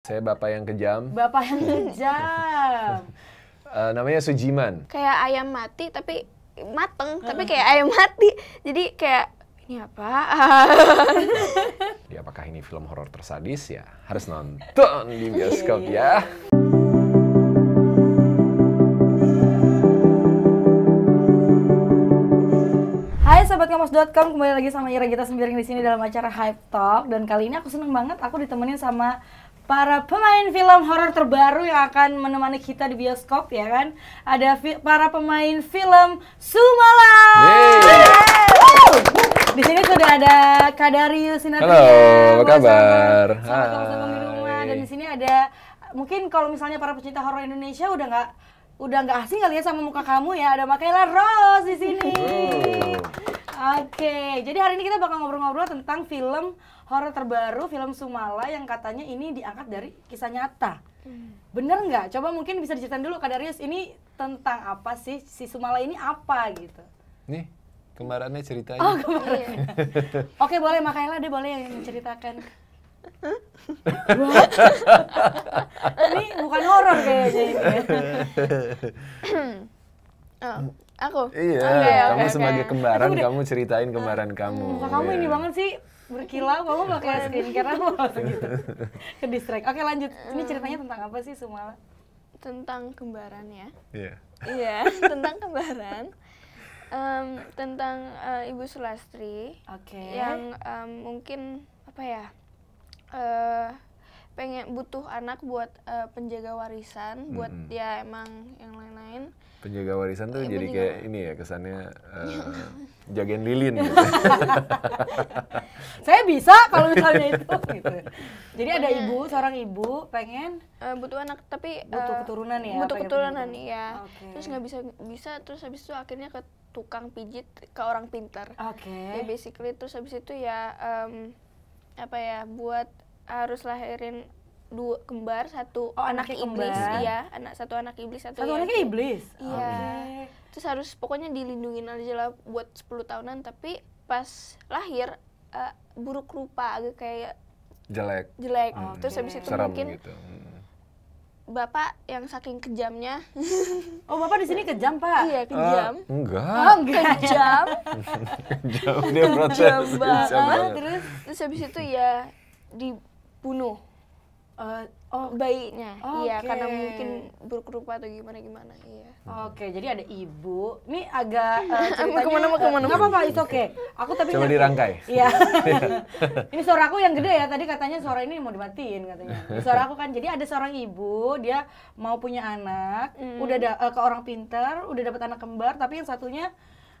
Saya bapak yang kejam. Bapak yang kejam. uh, namanya Sujiman. Kayak ayam mati tapi mateng, hmm. tapi kayak ayam mati. Jadi kayak ini apa? Jadi apakah ini film horor tersadis ya? Harus nonton di bioskop ya. Iya. Hai sobat kampus.com, kembali lagi sama Ira Gita Sembiring di sini dalam acara Hype Talk dan kali ini aku seneng banget aku ditemenin sama para pemain film horor terbaru yang akan menemani kita di bioskop ya kan. Ada para pemain film Sumala. Di sini sudah ada Kadario Sinatra. Halo, apa kabar? Selamat rumah. Dan di sini ada mungkin kalau misalnya para pecinta horor Indonesia udah nggak udah nggak asing kali ya sama muka kamu ya. Ada Makela Rose di sini. Oke, okay, jadi hari ini kita bakal ngobrol-ngobrol tentang film horor terbaru film Sumala yang katanya ini diangkat dari kisah nyata. Hmm. Bener nggak? Coba mungkin bisa diceritain dulu Kak Darius ini tentang apa sih si Sumala ini apa gitu? Nih kemarinnya ceritanya. Oh kemarin. Iya. Oke boleh Makaela deh boleh yang menceritakan. ini bukan horor kayaknya ini. Oh. Aku? Iya, okay, kamu okay, sebagai kembaran, udah, kamu ceritain kembaran uh, kamu. Muka kamu yeah. ini iya. banget sih, berkilau, kamu pakai iya. skincare apa gitu. Ke Oke okay, lanjut, ini ceritanya tentang apa sih semua Tentang kembaran ya. Iya. Yeah. Iya, tentang kembaran. Um, tentang uh, Ibu Sulastri. Oke. Okay. Yang um, mungkin, apa ya, uh, pengen butuh anak buat uh, penjaga warisan, buat mm -hmm. ya emang yang lain-lain penjaga warisan tuh jadi kayak ini ya kesannya uh, jagain lilin gitu. saya bisa kalau misalnya itu gitu. Jadi ada ibu, seorang ibu pengen eh, butuh anak tapi butuh eh, keturunan ya. Butuh keturunan ya. Iya. Okay. Terus nggak bisa bisa terus habis itu akhirnya ke tukang pijit ke orang pintar. Oke. Okay. Ya basically terus habis itu ya apa ya buat harus lahirin dua kembar satu oh, anak iblis kembar. iya anak satu anak iblis satu, satu ya, anaknya iblis iya okay. terus harus pokoknya dilindungin aja lah buat 10 tahunan tapi pas lahir uh, buruk rupa agak kayak jelek jelek okay. Hmm. terus habis itu Serem mungkin gitu. Hmm. Bapak yang saking kejamnya. Oh, Bapak di sini kejam, Pak? Iya, ah, kejam. Uh, enggak. Oh, enggak. Kejam. kejam dia protes. Kejam banget. Terus, terus habis itu ya dibunuh Uh, oh bayinya oh, iya karena mungkin buruk rupa atau gimana gimana iya oke okay, jadi ada ibu ini agak uh, ceritanya kemana mau eh, kemana nggak apa-apa itu oke okay. aku tapi coba dirangkai iya ini suara aku yang gede ya tadi katanya suara ini mau dimatiin katanya suara aku kan jadi ada seorang ibu dia mau punya anak mm. udah da- ke orang pinter udah dapat anak kembar tapi yang satunya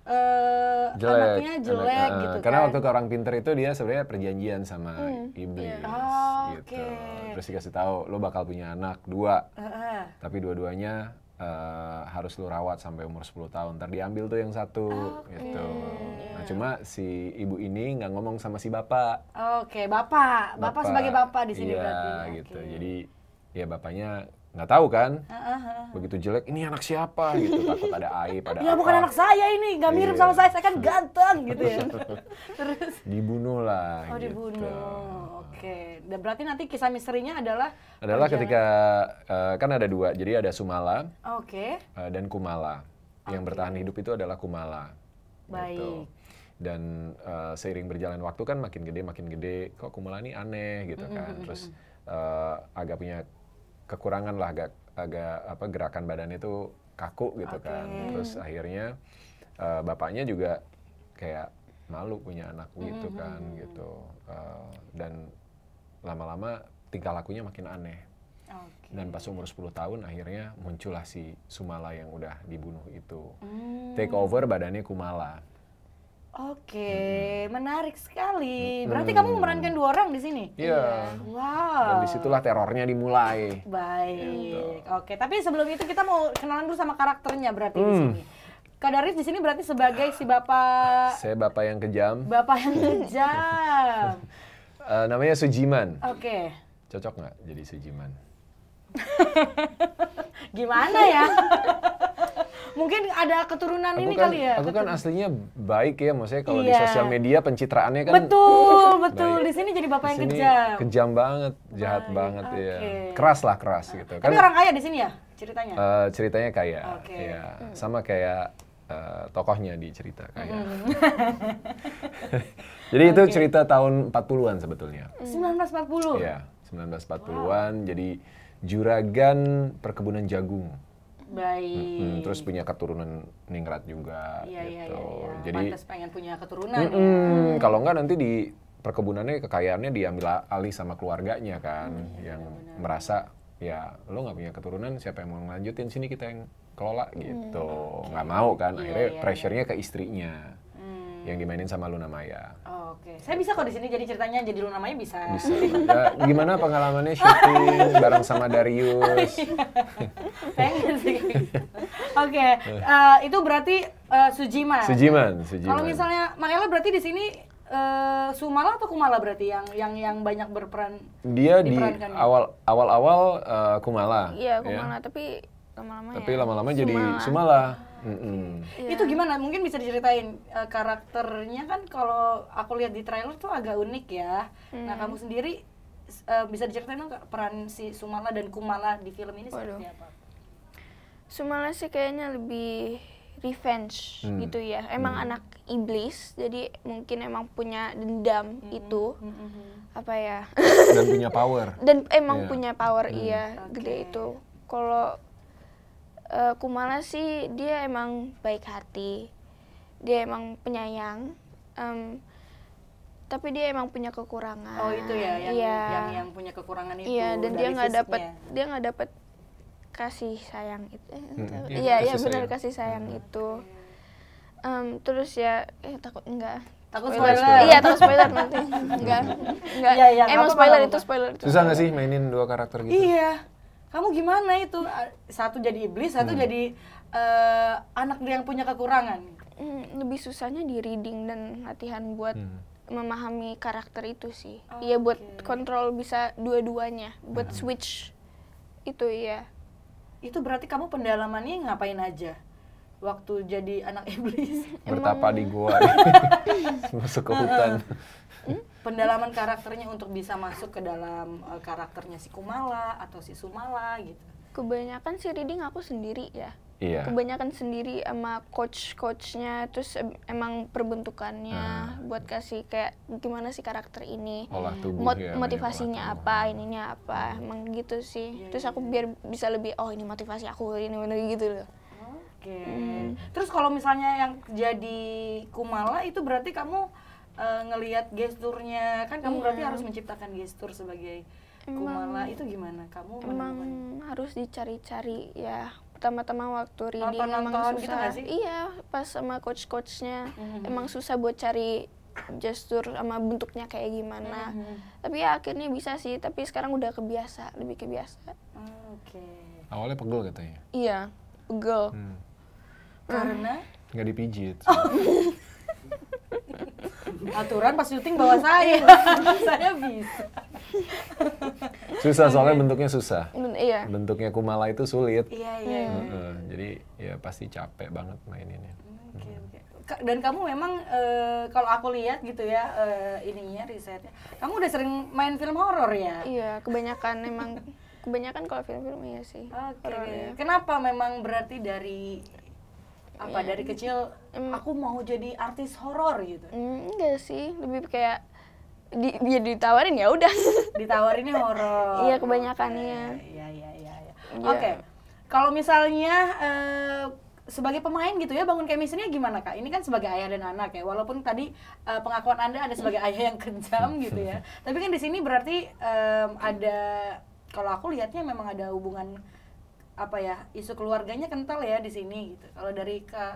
uh, jelek, anaknya jelek anak, uh, eh, gitu karena kan. waktu ke orang pinter itu dia sebenarnya perjanjian sama hmm. iblis iya. yeah. oh, gitu ah, okay. terus dikasih tahu lo bakal punya anak dua uh -uh. tapi dua-duanya uh, harus lo rawat sampai umur 10 tahun. Ntar diambil tuh yang satu ah, okay. gitu. Nah, iya. cuma si ibu ini nggak ngomong sama si bapak. Oke, okay, bapak. bapak. Bapak sebagai bapak di sini iya, berarti. gitu. Okay. Jadi ya bapaknya nggak tahu kan begitu jelek ini anak siapa gitu takut ada aib ada ya bukan anak saya ini nggak mirip iya. sama saya saya kan ganteng gitu ya terus dibunuh lah oh gitu. dibunuh oke okay. Dan berarti nanti kisah misterinya adalah adalah ketika uh, kan ada dua jadi ada Sumala oke okay. uh, eh, dan Kumala okay. yang bertahan hidup itu adalah Kumala gitu. baik gitu. dan uh, seiring berjalan waktu kan makin gede makin gede kok Kumala ini aneh gitu kan mm -hmm. terus uh, agak punya kekurangan lah agak agak apa gerakan badan itu kaku gitu okay. kan. Terus akhirnya uh, bapaknya juga kayak malu punya anak gitu mm -hmm. kan gitu. Uh, dan lama-lama tingkah lakunya makin aneh. Okay. Dan pas umur 10 tahun akhirnya muncullah si Sumala yang udah dibunuh itu. Mm. Take over badannya Kumala. Oke, hmm. menarik sekali. Hmm. Berarti kamu memerankan dua orang di sini. Iya. Yeah. Wow. Dan disitulah terornya dimulai. Baik. Gitu. Oke, tapi sebelum itu kita mau kenalan dulu sama karakternya berarti hmm. di sini. Kak Darif di sini berarti sebagai si bapak. Saya bapak yang kejam. Bapak yang kejam. uh, namanya Sujiman. Oke. Okay. Cocok nggak jadi Sujiman? Gimana ya? Mungkin ada keturunan aku ini kan, kali ya. Aku kan keturunan. kan aslinya baik ya, maksudnya kalau iya. di sosial media pencitraannya kan Betul, betul. Baik. Di sini jadi bapak di yang kejam. Kejam banget, ah, jahat baik. Iya, banget okay. ya. Keras lah, keras gitu. Tapi kan, orang kaya di sini ya ceritanya? Uh, ceritanya kaya. Okay. Ya, hmm. sama kayak Uh, tokohnya di cerita kaya. Hmm. Jadi okay. itu cerita tahun 40-an sebetulnya. 1940. Iya, 1940-an. Wow. Jadi juragan perkebunan jagung. Baik. -hmm. Terus punya keturunan ningrat juga iya, iya gitu. Iya, iya, iya. Jadi Mantas pengen punya keturunan. Ya. Mm -mm, ya. Kalau enggak nanti di perkebunannya kekayaannya diambil alih sama keluarganya kan hmm, iya, yang benar. merasa ya lo nggak punya keturunan siapa yang mau ngelanjutin sini kita yang kelola mm. gitu. Nggak mau kan iya, akhirnya pressure-nya iya. pressurenya ke istrinya yang dimainin sama Luna Maya. Oh, Oke, okay. saya bisa kok di sini jadi ceritanya jadi Luna Maya bisa. Bisa. Ya, gimana pengalamannya syuting bareng sama Darius? Iya. Pengen sih. Oke, eh. Eh, itu berarti uh, Sujiman. Sujiman, Sujiman. Kalau misalnya Manela berarti di sini uh, Sumala atau Kumala berarti yang yang yang banyak berperan dia di awal awal awal uh, Kumala iya ya? Kumala ya. tapi lama-lama tapi ya. lama-lama ya. jadi Sumala, Sumala. Mm -hmm. Itu gimana? Mungkin bisa diceritain uh, karakternya kan kalau aku lihat di trailer tuh agak unik ya. Mm. Nah, kamu sendiri uh, bisa diceritain dong peran si Sumala dan Kumala di film ini Waduh. seperti apa? Sumala sih kayaknya lebih revenge hmm. gitu ya. Emang hmm. anak iblis, jadi mungkin emang punya dendam hmm. itu. Hmm. hmm, hmm. Apa ya? Dan punya power. Dan emang yeah. punya power hmm. iya, okay. Hmm. gede itu. Kalau uh, Kumala sih dia emang baik hati dia emang penyayang um, tapi dia emang punya kekurangan oh itu ya yang iya. yang, yang punya kekurangan itu iya dan dia nggak dapat dia nggak dapat kasih sayang itu hmm, eh, iya iya, iya benar kasih sayang hmm. itu um, terus ya eh, takut enggak takut spoiler, spoiler. iya takut spoiler nanti enggak enggak ya, ya, emang spoiler itu spoiler itu susah nggak sih mainin dua karakter gitu iya kamu gimana itu satu jadi iblis satu hmm. jadi uh, anak yang punya kekurangan hmm, lebih susahnya di reading dan latihan buat hmm. memahami karakter itu sih oh, ya buat okay. kontrol bisa dua-duanya buat hmm. switch itu ya itu berarti kamu pendalamannya ngapain aja waktu jadi anak iblis bertapa di gua masuk ke hutan Hmm? Pendalaman karakternya untuk bisa masuk ke dalam uh, karakternya si Kumala atau si Sumala gitu. Kebanyakan si reading aku sendiri ya. Iya. Kebanyakan sendiri sama coach-coachnya, terus emang perbentukannya hmm. buat kasih kayak gimana sih karakter ini, Mot ya, motivasinya olah apa, ininya apa, emang gitu sih. Yeah, terus iya, aku iya. biar bisa lebih oh ini motivasi aku ini bener gitu loh. Oke. Okay. Hmm. Terus kalau misalnya yang jadi Kumala itu berarti kamu uh, ngelihat gesturnya kan kamu yeah. berarti harus menciptakan gestur sebagai kumala itu gimana kamu emang menemukan? harus dicari-cari ya pertama-tama waktu reading nonton, emang gitu susah gitu gak sih? iya pas sama coach-coachnya mm-hmm. emang susah buat cari gestur sama bentuknya kayak gimana mm-hmm. tapi ya akhirnya bisa sih tapi sekarang udah kebiasa lebih kebiasa oke okay. awalnya pegel katanya iya pegel hmm. karena nggak dipijit oh. aturan pas syuting bawa saya iya. saya bisa susah soalnya bentuknya susah ben, iya. bentuknya kumala itu sulit iya iya, iya. -hmm. jadi ya pasti capek banget maininnya ini hmm. dan kamu memang e, kalau aku lihat gitu ya e, ininya risetnya kamu udah sering main film horor ya iya kebanyakan memang kebanyakan kalau film-film iya sih. Oke. Okay. Kenapa memang berarti dari apa yeah. dari kecil mm. aku mau jadi artis horor gitu mm, enggak sih lebih kayak di, dia ya ditawarin ya udah ditawarinnya horor iya kebanyakannya iya iya iya ya. oke kalau misalnya uh, sebagai pemain gitu ya bangun chemistry-nya gimana kak? Ini kan sebagai ayah dan anak ya, walaupun tadi uh, pengakuan anda ada sebagai ayah yang kejam gitu ya, tapi kan di sini berarti um, ada kalau aku lihatnya memang ada hubungan apa ya isu keluarganya kental ya di sini gitu. Kalau dari ke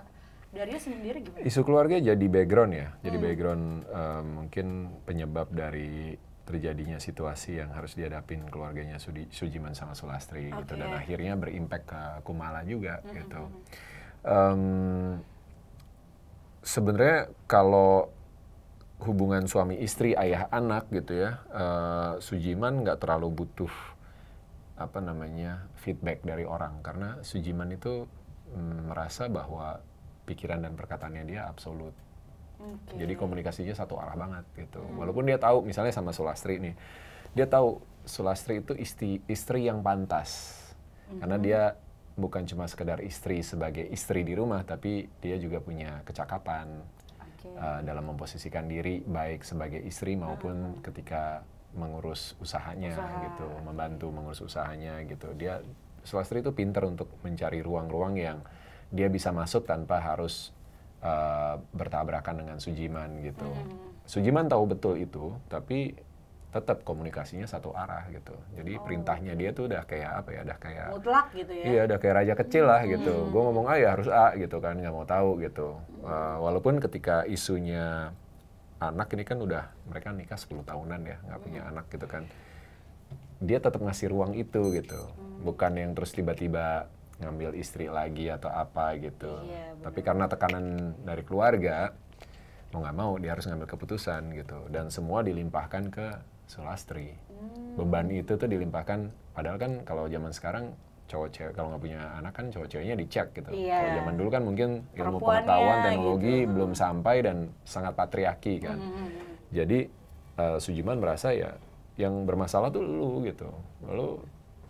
dari sendiri gimana? Isu keluarga jadi background ya, jadi hmm. background uh, mungkin penyebab dari terjadinya situasi yang harus dihadapin keluarganya Sudi, Sujiman sama Sulastri okay. gitu dan akhirnya berimpact ke Kumala juga hmm. hmm gitu. Um, Sebenarnya kalau hubungan suami istri ayah anak gitu ya, uh, Sujiman nggak terlalu butuh apa namanya feedback dari orang karena Sujiman itu mm, merasa bahwa pikiran dan perkataannya dia absolut. Okay. Jadi komunikasinya satu arah banget gitu. Hmm. Walaupun dia tahu misalnya sama Sulastri nih, dia tahu Sulastri itu istri istri yang pantas hmm. karena dia bukan cuma sekedar istri sebagai istri di rumah, tapi dia juga punya kecakapan uh, dalam memposisikan diri baik sebagai istri maupun hmm. ketika mengurus usahanya Usaha. gitu, membantu mengurus usahanya gitu. Dia Sulastri itu pinter untuk mencari ruang-ruang yang dia bisa masuk tanpa harus uh, bertabrakan dengan Sujiman gitu. Hmm. Sujiman tahu betul itu, tapi tetap komunikasinya satu arah gitu. Jadi oh. perintahnya dia tuh udah kayak apa ya, udah kayak mutlak gitu ya. Iya, udah kayak raja kecil lah gitu. Hmm. Gue ngomong A ah, ya harus A gitu kan, nggak mau tahu gitu. Uh, walaupun ketika isunya anak ini kan udah mereka nikah 10 tahunan ya nggak punya hmm. anak gitu kan dia tetap ngasih ruang itu gitu hmm. bukan yang terus tiba-tiba ngambil istri lagi atau apa gitu iya, tapi karena tekanan dari keluarga mau nggak mau dia harus ngambil keputusan gitu dan semua dilimpahkan ke Sulastri hmm. beban itu tuh dilimpahkan padahal kan kalau zaman sekarang cowok cewek kalau nggak punya anak kan cowok ceweknya dicek gitu. Yeah. Kalau zaman dulu kan mungkin ilmu pengetahuan gitu. teknologi gitu. belum sampai dan sangat patriarki kan. Hmm. Jadi uh, Sujiman merasa ya yang bermasalah tuh lu gitu. Lu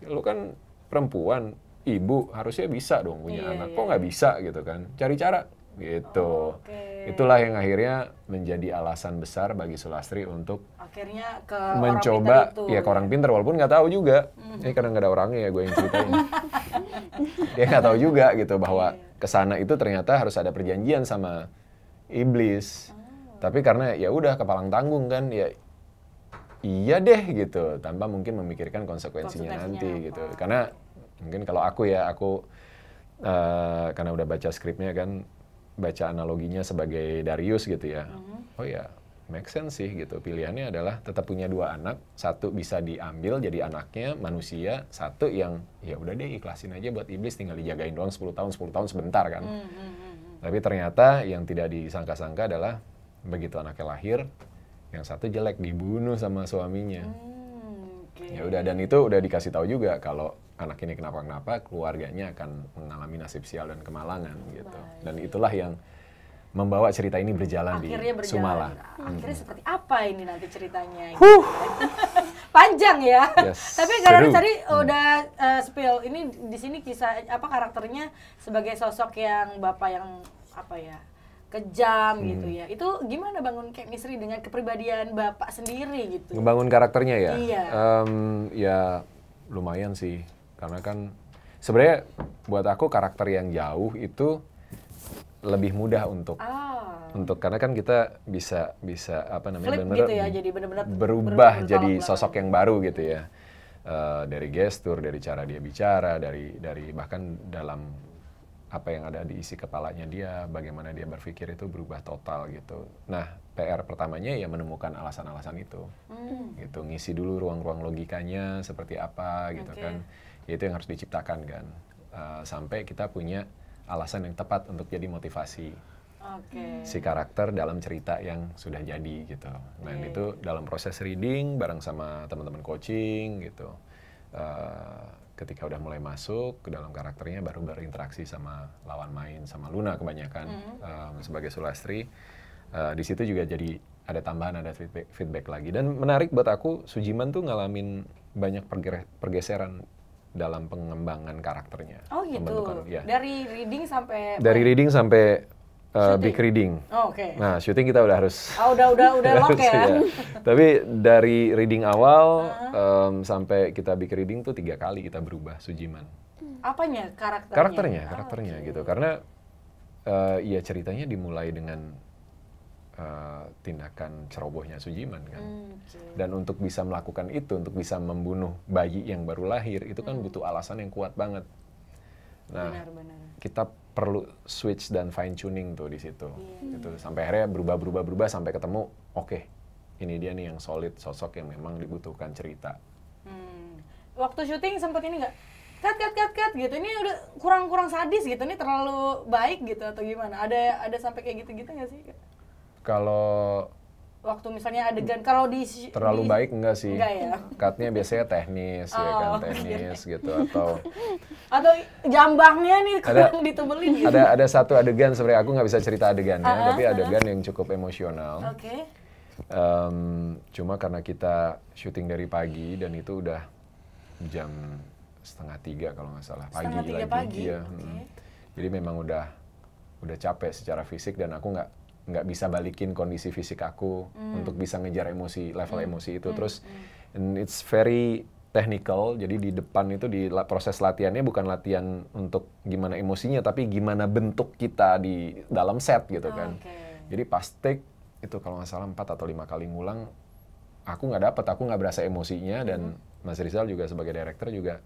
lu kan perempuan, ibu harusnya bisa dong punya yeah, anak. Iya, Kok nggak iya. bisa gitu kan? Cari cara gitu. Oh, okay. Itulah yang akhirnya menjadi alasan besar bagi Sulastri untuk akhirnya ke mencoba orang pinter itu. ya ke orang pinter walaupun nggak tahu juga. Hmm. Ini karena nggak ada orangnya ya gue yang ceritain. Dia nggak tahu juga gitu bahwa iya. kesana itu ternyata harus ada perjanjian sama iblis. Oh. Tapi karena ya udah kepalang tanggung kan ya iya deh gitu tanpa mungkin memikirkan konsekuensinya, konsekuensinya nanti apa? gitu. Karena mungkin kalau aku ya aku uh, karena udah baca skripnya kan baca analoginya sebagai Darius gitu ya. Mm-hmm. Oh ya, make sense sih gitu. Pilihannya adalah tetap punya dua anak, satu bisa diambil jadi anaknya manusia, satu yang ya udah deh ikhlasin aja buat iblis tinggal dijagain doang 10 tahun, 10 tahun sebentar kan. Mm-hmm. Tapi ternyata yang tidak disangka-sangka adalah begitu anaknya lahir, yang satu jelek dibunuh sama suaminya. Mm, hmm Ya udah dan itu udah dikasih tahu juga kalau anak ini kenapa-kenapa, keluarganya akan mengalami nasib sial dan kemalangan gitu. Dan itulah yang membawa cerita ini berjalan Akhirnya di berjalan. Sumala. Akhirnya hmm. seperti apa ini nanti ceritanya? Huh. Panjang ya. Yes. Tapi karena tadi hmm. udah uh, spill ini di sini kisah apa karakternya sebagai sosok yang bapak yang apa ya? kejam hmm. gitu ya. Itu gimana bangun kayak misteri dengan kepribadian bapak sendiri gitu? Ngebangun karakternya ya. Iya. Um, ya lumayan sih karena kan sebenarnya buat aku karakter yang jauh itu lebih mudah untuk ah. untuk karena kan kita bisa bisa apa namanya benar -bener gitu ya, jadi bener -bener berubah jadi sosok yang baru gitu ya. Uh, dari gestur, dari cara dia bicara, dari dari bahkan dalam apa yang ada di isi kepalanya dia, bagaimana dia berpikir itu berubah total gitu. Nah, PR pertamanya ya menemukan alasan-alasan itu. Hmm. Gitu, ngisi dulu ruang-ruang logikanya seperti apa gitu okay. kan. Itu yang harus diciptakan kan. Uh, sampai kita punya alasan yang tepat untuk jadi motivasi okay. si karakter dalam cerita yang sudah jadi gitu. Nah okay. itu dalam proses reading bareng sama teman-teman coaching gitu. Uh, ketika udah mulai masuk ke dalam karakternya baru berinteraksi sama lawan main sama Luna kebanyakan mm um, sebagai Sulastri. Uh, di situ juga jadi ada tambahan ada feedback, feedback lagi dan menarik buat aku Sujiman tuh ngalamin banyak pergeseran dalam pengembangan karakternya. Oh gitu. Pembentukan, ya. Dari reading sampai dari reading sampai uh, big reading. Oh, Oke. Okay. Nah, syuting kita udah harus. Oh, udah udah udah lock harus, ya. ya. Tapi dari reading awal uh-huh. um, sampai kita big reading tuh tiga kali kita berubah Sujiman. Hmm. Apanya karakternya? Karakternya, ah, karakternya oh, gitu. Karena uh, ya ceritanya dimulai dengan uh, tindakan cerobohnya Sujiman kan. Mm, okay. Dan untuk bisa melakukan itu, untuk bisa membunuh bayi yang baru lahir, itu kan mm. butuh alasan yang kuat banget. Nah, benar, benar. kita perlu switch dan fine tuning tuh di situ. Yeah. Gitu. Sampai akhirnya berubah-berubah berubah sampai ketemu, oke, okay, ini dia nih yang solid sosok yang memang dibutuhkan cerita. Hmm. Waktu syuting sempat ini nggak? cut cut cut cut gitu ini udah kurang kurang sadis gitu ini terlalu baik gitu atau gimana ada ada sampai kayak gitu gitu nggak sih kalau waktu misalnya adegan kalau di terlalu di, baik enggak sih enggak ya cutnya biasanya teknis oh, ya kan oh, teknis okay. Iya. gitu atau atau jambangnya nih kurang ada, ditebelin gitu. ada ada satu adegan sebenarnya aku nggak bisa cerita adegannya uh tapi ah. adegan uh yang cukup emosional okay. um, cuma karena kita syuting dari pagi dan itu udah jam setengah tiga kalau nggak salah pagi lagi pagi. Ya. Okay. Hmm. jadi memang udah udah capek secara fisik dan aku nggak nggak bisa balikin kondisi fisik aku mm. untuk bisa ngejar emosi level mm. emosi itu mm. terus hmm. and it's very technical jadi di depan itu di la proses latihannya bukan latihan untuk gimana emosinya tapi gimana bentuk kita di dalam set gitu kan okay. jadi pas take itu kalau nggak salah empat atau lima kali ngulang aku nggak dapet aku nggak berasa emosinya dan hmm. Mas Rizal juga sebagai director juga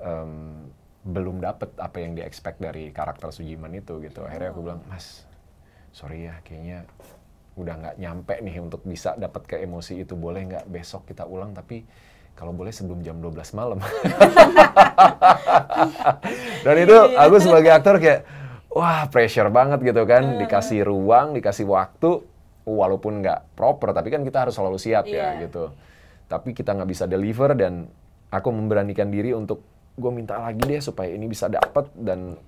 um, belum dapet apa yang di expect dari karakter Sujiman itu gitu akhirnya aku oh. bilang Mas sorry ya kayaknya udah nggak nyampe nih untuk bisa dapat ke emosi itu boleh nggak besok kita ulang tapi kalau boleh sebelum jam 12 malam. Dan itu iya. aku sebagai aktor kayak wah pressure banget gitu kan dikasih ruang dikasih waktu walaupun nggak proper tapi kan kita harus selalu siap yeah. ya iya. gitu tapi kita nggak bisa deliver dan aku memberanikan diri untuk gue minta lagi deh supaya ini bisa dapet dan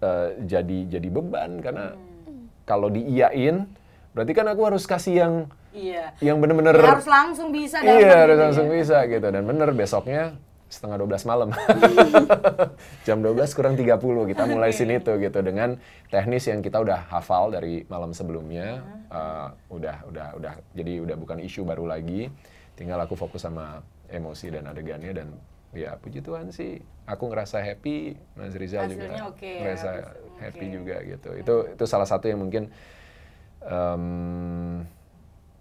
uh, jadi jadi beban karena hmm kalau diiyain berarti kan aku harus kasih yang iya. yang bener-bener ya, harus langsung bisa iya harus gitu langsung ya. bisa gitu dan bener besoknya setengah 12 malam jam 12 kurang 30 kita mulai okay. Iya. sini tuh gitu dengan teknis yang kita udah hafal dari malam sebelumnya uh, udah udah udah jadi udah bukan isu baru lagi tinggal aku fokus sama emosi dan adegannya dan ya puji Tuhan sih aku ngerasa happy Mas Rizal Hasilnya juga ya, okay, ngerasa ya, happy okay. juga gitu itu itu salah satu yang mungkin um,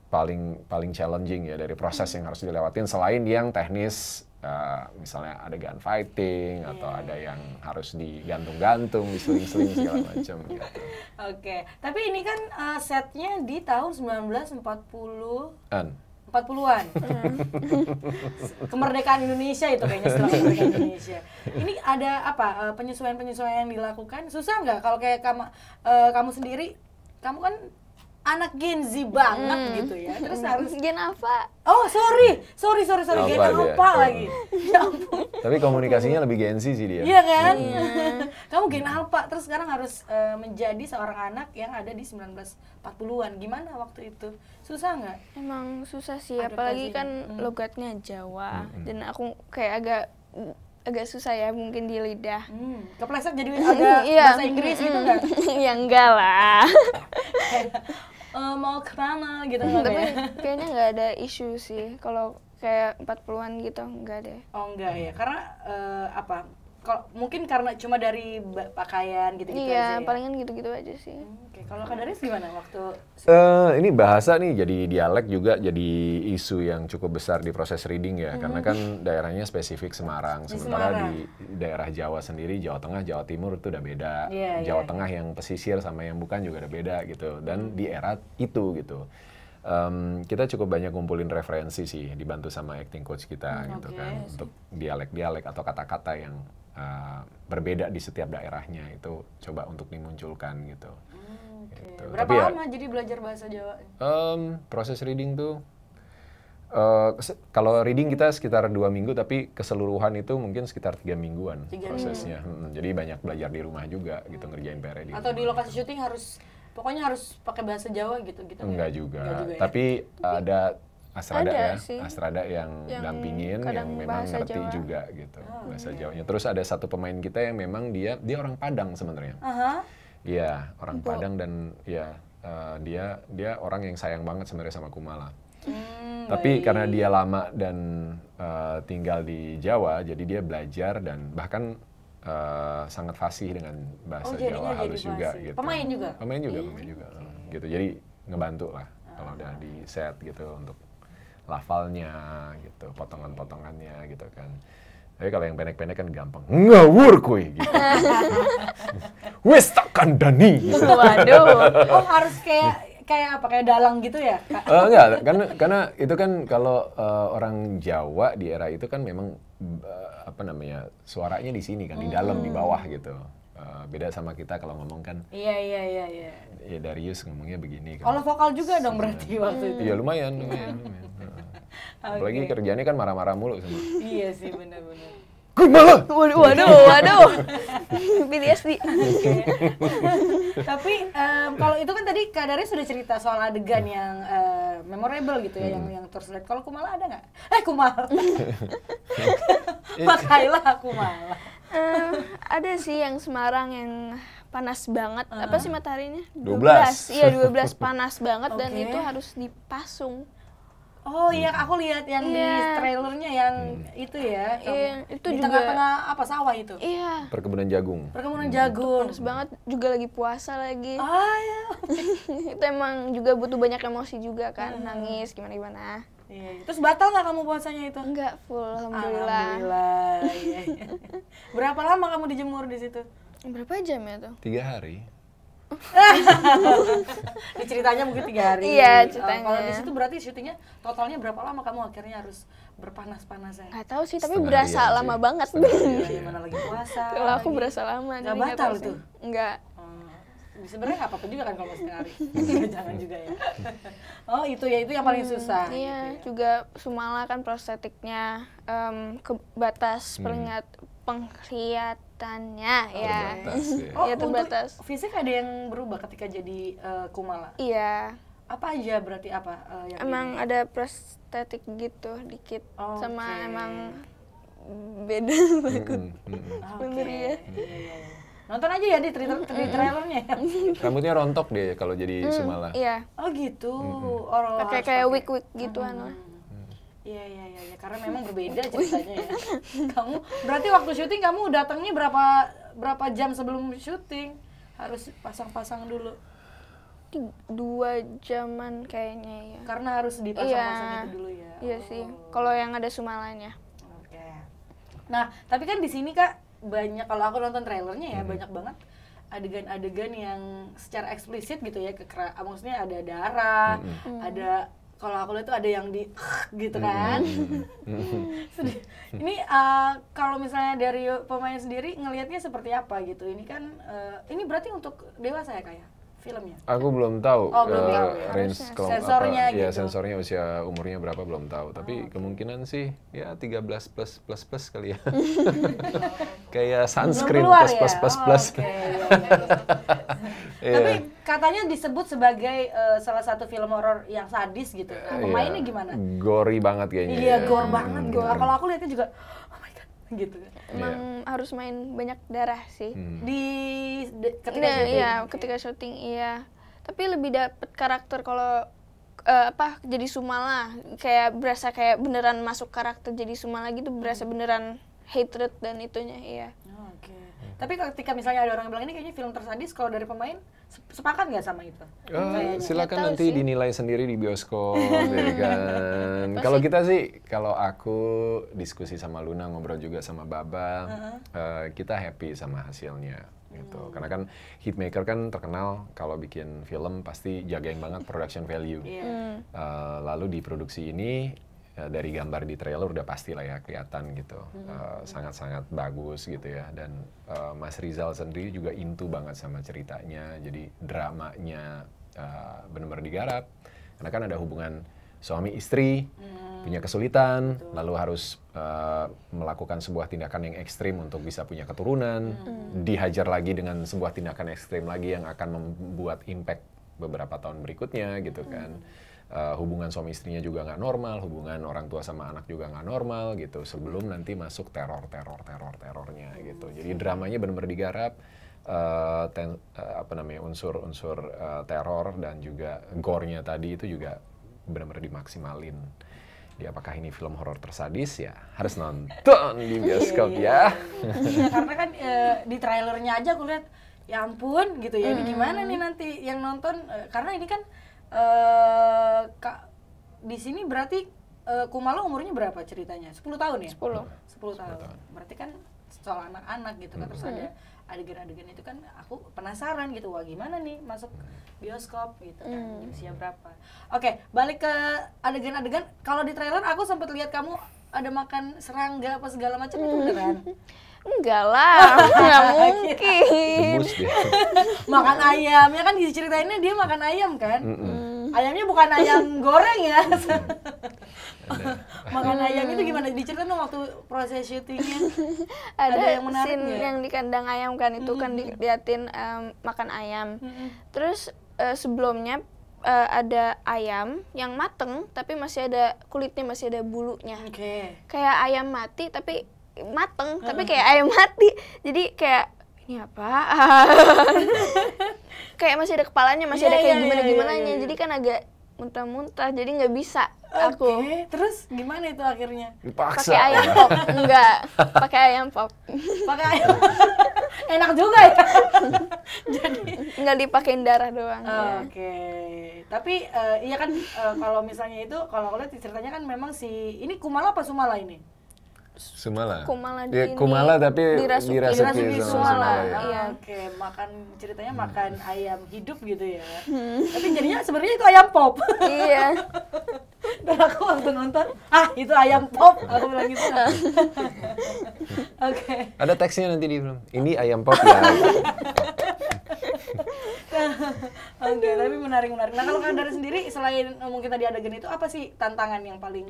paling paling challenging ya dari proses yang harus dilewatin selain yang teknis uh, misalnya ada fighting yeah. atau iya. ada yang harus digantung-gantung, diseling-seling segala macam gitu. Oke, okay. tapi ini kan uh, setnya di tahun 1940 an 40-an. Kemerdekaan Indonesia itu kayaknya setelah kemerdekaan Indonesia. Ini ada apa e, penyesuaian-penyesuaian yang dilakukan? Susah nggak kalau kayak kamu, e, kamu sendiri? Kamu kan anak Gen Z banget hmm. gitu ya. Terus harus Gen apa? Oh, sorry. Sorry, sorry, sorry. Gen apa lagi? Hmm. ya ampun. Tapi komunikasinya lebih Gen Z sih dia. Iya kan? Hmm. Kamu Gen apa terus sekarang harus uh, menjadi seorang anak yang ada di 1940-an. Gimana waktu itu? Susah nggak? Emang susah sih, Adaptasi. apalagi kan hmm. logatnya Jawa hmm. dan aku kayak agak agak susah ya mungkin di lidah. Hmm, kepleset jadi agak iya. bahasa Inggris gitu kan? ya enggak lah uh, mau ke mana gitu hmm, tapi ya? kayaknya nggak ada isu sih kalau kayak 40-an gitu nggak deh oh enggak ya karena uh, apa kalau mungkin karena cuma dari pakaian gitu-gitu iya, aja. Iya, palingan gitu-gitu aja sih. Hmm, Oke, okay. kalau Kadaris gimana waktu uh, ini bahasa nih jadi dialek juga jadi isu yang cukup besar di proses reading ya, hmm karena mhm. kan daerahnya spesifik Semarang, di sementara Semarang. di daerah Jawa sendiri, Jawa Tengah, Jawa Timur itu udah beda. Yeah, iya. Jawa yeah. Tengah yang pesisir sama yang bukan juga udah beda gitu. Dan hmm. di era itu gitu um, kita cukup banyak ngumpulin referensi sih dibantu sama acting coach kita hmm, gitu kan untuk dialek-dialek atau kata-kata yang Eh, berbeda di setiap daerahnya itu coba untuk dimunculkan gitu. Hmm, okay. gitu. Berapa Tapi ya lama ya, jadi belajar bahasa Jawa? Um, proses reading tuh Uh, kalau reading kita sekitar dua minggu tapi keseluruhan itu mungkin sekitar tiga mingguan tiga prosesnya minggu. hmm, jadi banyak belajar di rumah juga gitu ngerjain PR di atau di lokasi gitu. syuting harus pokoknya harus pakai bahasa Jawa gitu gitu enggak ya? juga, enggak juga ya? tapi ada Astrada ada ya, sih. Astrada yang, yang dampingin, yang memang ngerti Jawa. juga gitu oh, bahasa okay. Iya. Jawanya. Terus ada satu pemain kita yang memang dia dia orang Padang sebenarnya. Iya, uh -huh. orang Bo. Padang dan ya uh, dia dia orang yang sayang banget sebenarnya sama Kumala. Hmm, Tapi wey. karena dia lama dan uh, tinggal di Jawa, jadi dia belajar dan bahkan uh, sangat fasih dengan bahasa oh, Jawa halus juga. Gitu. Pemain juga. Pemain juga, pemain juga, gitu. Jadi ngebantu lah kalau udah di set gitu untuk lafalnya gitu, potongan-potongannya gitu kan. Tapi kalau yang pendek-pendek kan gampang. Ngawur kuy, gitu. Wis tak kandani gitu. Waduh. Oh harus kayak kayak apa kayak dalang gitu ya? Eh Uh, enggak, karena karena itu kan kalau uh, orang Jawa di era itu kan memang uh, apa namanya? suaranya di sini kan, di dalam, hmm. di bawah gitu. Uh, beda sama kita kalau ngomong kan. Iya iya iya iya. Ya Darius ngomongnya begini kan. Kalau vokal juga dong iya. berarti waktu itu. Iya lumayan, lumayan, lumayan. Okay. Apalagi kerjanya kan marah-marah mulu semua. iya sih benar-benar. Gue Waduh, waduh, waduh. PTSD. Tapi um, kalau itu kan tadi kadarnya sudah cerita soal adegan hmm. yang uh, memorable gitu ya, hmm. yang yang tersulit. Kalau Kumala ada nggak? Eh Kumala. Pakailah Kumala. Um, ada sih yang Semarang yang panas banget. Uh -huh. Apa sih mataharinya? 12. 12. Iya, 12 panas banget okay. dan itu harus dipasung Oh iya, gitu. aku lihat yang yeah. di iya. trailernya yang hmm. itu ya. yeah, iya, itu di juga. tengah-tengah apa sawah itu? Iya. Yeah. Perkebunan jagung. Perkebunan hmm. jagung. Terus banget, juga lagi puasa lagi. Ah ya. itu emang juga butuh banyak emosi juga kan, hmm. nangis gimana gimana. Iya. iya. Terus batal nggak kamu puasanya itu? Enggak full, alhamdulillah. Alhamdulillah. Berapa lama kamu dijemur di situ? Berapa jam ya tuh? Tiga hari. di ceritanya mungkin tiga hari. Iya, eh, ceritanya. kalau di situ berarti syutingnya totalnya berapa lama kamu akhirnya harus berpanas-panasan? Gak tau sih, tapi Setengah berasa lama sih. banget. Iya, Gimana lagi puasa. Kalau aku berasa lama. Gak batal itu? Enggak. Hmm. Oh, sebenarnya apa-apa juga kan kalau setengah hari. Jangan juga ya. Oh itu ya, itu yang paling hmm, susah. Gitu iya, gitu ya. juga Sumala kan prostetiknya um, ke batas hmm. peringat penglihatannya oh, ya. Terbatas, ya. Oh, ya, terbatas. Untuk fisik ada yang berubah ketika jadi uh, kumala. Iya. Apa aja berarti apa uh, yang Emang ini? ada prostetik gitu dikit okay. Oh, sama emang beda takut. Mm -hmm. Bener ya. Iya, iya, iya. Nonton aja ya di, trailer trailernya. Ya. Rambutnya rontok deh ya kalau jadi mm, Sumala. Iya. Oh gitu. Mm -hmm. kayak wig-wig gituan lah. Iya iya iya ya. karena memang berbeda ceritanya ya. Kamu berarti waktu syuting kamu datangnya berapa berapa jam sebelum syuting? Harus pasang-pasang dulu. Dua jaman kayaknya ya. Karena harus dipasang-pasang iya. itu dulu ya. Iya oh. sih. Kalau yang ada sumalanya. Oke. Okay. Nah, tapi kan di sini Kak banyak kalau aku nonton trailernya ya hmm. banyak banget adegan-adegan yang secara eksplisit gitu ya ke maksudnya ada darah, hmm. hmm. ada kalau aku lihat tuh ada yang di gitu hmm, kan. Hmm, hmm, ini uh, kalau misalnya dari pemain sendiri ngelihatnya seperti apa gitu. Ini kan uh, ini berarti untuk dewasa ya kayak? Ya? filmnya? Aku belum tahu oh, belum tahu. Eh, tahu, ya. kalau sensornya apa, iya, gitu. ya sensornya usia umurnya berapa belum tahu. Tapi oh, kemungkinan sih ya 13 plus plus plus kali ya. Kayak sunscreen ya? plus, plus plus plus oh, iya, iya, Tapi katanya disebut sebagai uh, salah satu film horor yang sadis gitu. Nah, pemainnya yeah. gimana? Gori banget kayaknya. Iya, yeah, gore banget. Hmm, Kalau aku lihatnya juga gitu emang yeah. harus main banyak darah sih hmm. di de, ketika nah, iya, syuting iya ketika iya. syuting iya tapi lebih dapet karakter kalau uh, apa jadi sumala kayak berasa kayak beneran masuk karakter jadi sumala gitu berasa hmm. beneran hatred dan itunya iya oh, okay. Tapi ketika misalnya ada orang yang bilang ini kayaknya film tersadis, kalau dari pemain sepakat nggak sama itu? Uh, silakan nanti sih. dinilai sendiri di bioskop, ya kan. kalau kita sih, kalau aku diskusi sama Luna, ngobrol juga sama Baba, uh -huh. uh, eh, kita happy sama hasilnya gitu. Hmm. Karena kan hitmaker kan terkenal kalau bikin film pasti jagain banget production value. Yeah. Iya. Hmm. Uh, lalu di produksi ini ya dari gambar di trailer udah pasti lah ya kelihatan gitu hmm. Eh, sangat-sangat hmm. uh, bagus gitu ya dan uh, Mas Rizal sendiri juga intu banget sama ceritanya jadi dramanya uh, benar-benar digarap karena kan ada hubungan suami istri hmm. punya kesulitan Betul. lalu harus uh, melakukan sebuah tindakan yang ekstrim untuk bisa punya keturunan hmm. dihajar lagi dengan sebuah tindakan ekstrim lagi yang akan membuat impact beberapa tahun berikutnya gitu kan hmm uh, hubungan suami istrinya juga nggak normal, hubungan orang tua sama anak juga nggak normal gitu. Sebelum nanti masuk teror, teror, teror, terornya gitu. Hmm. Jadi dramanya benar-benar digarap. Uh, ten, uh, apa namanya unsur-unsur uh, teror dan juga gore-nya tadi itu juga benar-benar dimaksimalin. Di apakah ini film horor tersadis ya harus nonton di bioskop ya. Iya, karena kan uh, di trailernya aja aku lihat ya ampun gitu ya ini hmm. gimana nih nanti yang nonton uh, karena ini kan uh, kak di sini berarti uh, eh, Kumalo umurnya berapa ceritanya? 10 tahun ya? 10. 10 tahun. 10 tahun. Berarti kan soal anak-anak gitu kan hmm. ada adegan-adegan itu kan aku penasaran gitu wah gimana nih masuk bioskop gitu kan hmm. usia berapa oke balik ke adegan-adegan kalau di trailer aku sempat lihat kamu ada makan serangga apa segala macam hmm. itu beneran Enggak lah, nggak iya. mungkin. makan ayam, ya kan diceritainnya dia makan ayam kan? Mm -mm. Ayamnya bukan ayam goreng ya. makan ayam itu gimana diceritain dong waktu proses syutingnya? ada, ada yang menarik scene ya? yang di kandang ayam kan itu mm -hmm. kan diliatin um, makan ayam. Mm -hmm. Terus uh, sebelumnya uh, ada ayam yang mateng tapi masih ada kulitnya masih ada bulunya. Okay. Kayak ayam mati tapi mateng, tapi kayak ayam mati. Jadi kayak ini apa? kayak masih ada kepalanya, masih yeah, ada kayak yeah, gimana iya, gimana yeah, yeah, Jadi kan agak muntah-muntah, jadi nggak bisa okay. aku. Terus gimana itu akhirnya? Pakai ayam pop, enggak. Pakai ayam pop. Pakai ayam. Enak juga ya. jadi nggak dipakein darah doang. Ya. Oke. Okay. Tapi uh, iya kan uh, kalau misalnya itu kalau aku lihat ceritanya kan memang si ini Kumala apa Sumala ini? Sumala. Kumala iya, di ya, Kumala tapi dirasuki, dirasuki, dirasuki Sumala. Sumala ya. Iya. Ah, oke, makan ceritanya hmm. makan ayam hidup gitu ya. Hmm. Tapi jadinya sebenarnya itu ayam pop. Iya. Dan aku waktu nonton, ah itu ayam pop, aku bilang gitu. Ah. Oke. okay. Ada teksnya nanti di film. Ini ayam pop ya. Oke, okay, tapi menarik menarik. Nah kalau kan dari sendiri selain mungkin tadi ada adegan itu apa sih tantangan yang paling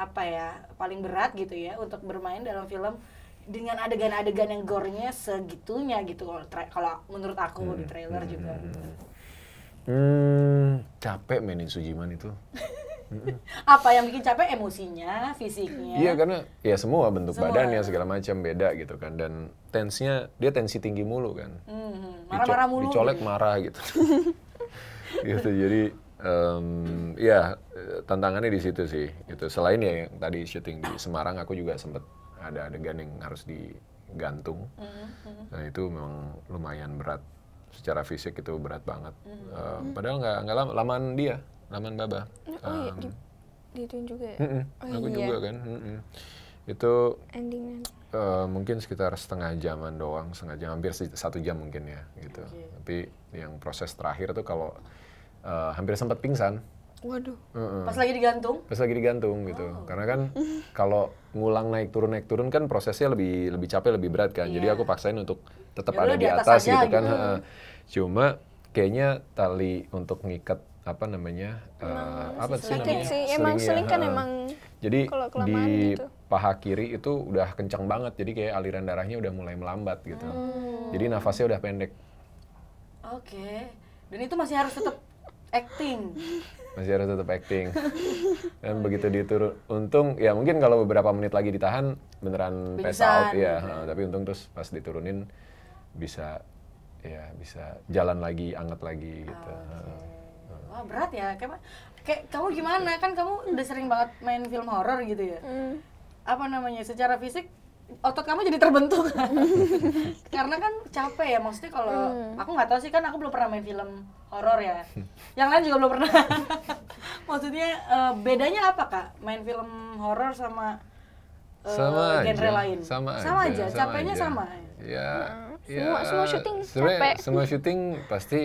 apa ya paling berat gitu ya untuk bermain dalam film dengan adegan-adegan yang gornya segitunya gitu kalau menurut aku hmm. di trailer hmm. juga gitu. Hmm, capek mainin Sujiman itu. apa yang bikin capek emosinya fisiknya iya karena ya semua bentuk semua. badannya segala macam beda gitu kan dan tensnya dia tensi tinggi mulu kan hmm, marah-marah -hmm. mulu dicolek gitu. Ya. marah gitu gitu jadi um, ya tantangannya di situ sih Itu selain ya yang tadi syuting di Semarang aku juga sempet ada adegan yang harus digantung mm, mm. nah itu memang lumayan berat secara fisik itu berat banget mm um, padahal nggak nggak lama laman dia laman baba oh, um, di gituin juga ya? Mm-mm, oh, aku iya. juga kan mm-mm. itu endingan uh, mungkin sekitar setengah jaman doang setengah jam hampir satu jam mungkin ya gitu okay. tapi yang proses terakhir tuh kalau uh, hampir sempat pingsan. Waduh. mm Pas lagi digantung? Pas lagi digantung gitu. Oh. Karena kan kalau ngulang naik turun naik turun kan prosesnya lebih lebih capek lebih berat kan. Yeah. Jadi iya. aku paksain untuk tetap ya ada di atas, atas gitu kan. Gitu. Cuma kayaknya tali untuk ngikat apa namanya eh, emang uh, apa sih namanya? Sih. Emang seling kan emang jadi di gitu. paha kiri itu udah kencang banget jadi kayak aliran darahnya udah mulai melambat gitu. Hmm. Jadi nafasnya udah pendek. Oke. Okay. Dan itu masih harus tetap acting masih harus tetap acting dan begitu diturun untung ya mungkin kalau beberapa menit lagi ditahan beneran pass out gitu. ya nah, tapi untung terus pas diturunin bisa ya bisa jalan lagi anget lagi gitu ah, okay. hmm. wah berat ya kayak kayak kamu gimana kan kamu udah sering banget main film horor gitu ya hmm. apa namanya secara fisik otot kamu jadi terbentuk karena kan capek ya maksudnya kalau hmm. aku nggak tahu sih kan aku belum pernah main film horor ya yang lain juga belum pernah maksudnya uh, bedanya apa kak main film horor sama uh, sama genre aja. lain sama, sama aja, aja. capeknya sama, aja. sama ya, nah, ya semua semua syuting capek semua syuting pasti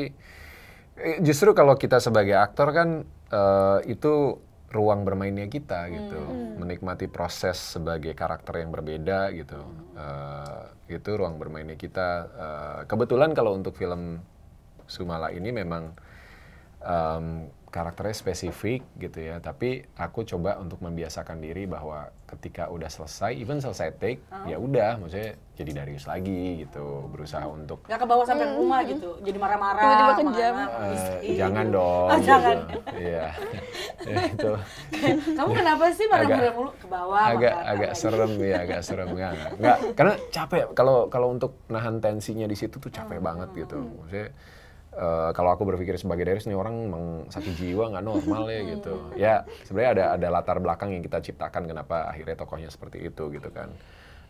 eh, justru kalau kita sebagai aktor kan uh, itu ruang bermainnya kita gitu hmm. Hmm. menikmati proses sebagai karakter yang berbeda gitu uh, itu ruang bermainnya kita uh, kebetulan kalau untuk film Sumala ini memang um, karakternya spesifik gitu ya tapi aku coba untuk membiasakan diri bahwa ketika udah selesai even selesai take uh. ya udah maksudnya jadi Darius lagi gitu berusaha untuk nggak ke bawah sampai hmm. rumah gitu jadi marah-marah tiba-tiba uh, jangan dong oh, gitu. jangan ah, gitu. Iya. ya, itu kamu kenapa sih marah-marah mulu ke bawah agak agak gitu. serem ya agak serem nggak nggak karena capek kalau kalau untuk nahan tensinya di situ tuh capek hmm. banget gitu maksudnya Eh, kalau aku berpikir sebagai Darius nih orang emang sakit jiwa nggak normal ya hmm. gitu. Ya sebenarnya ada ada latar belakang yang kita ciptakan kenapa akhirnya tokohnya seperti itu gitu kan.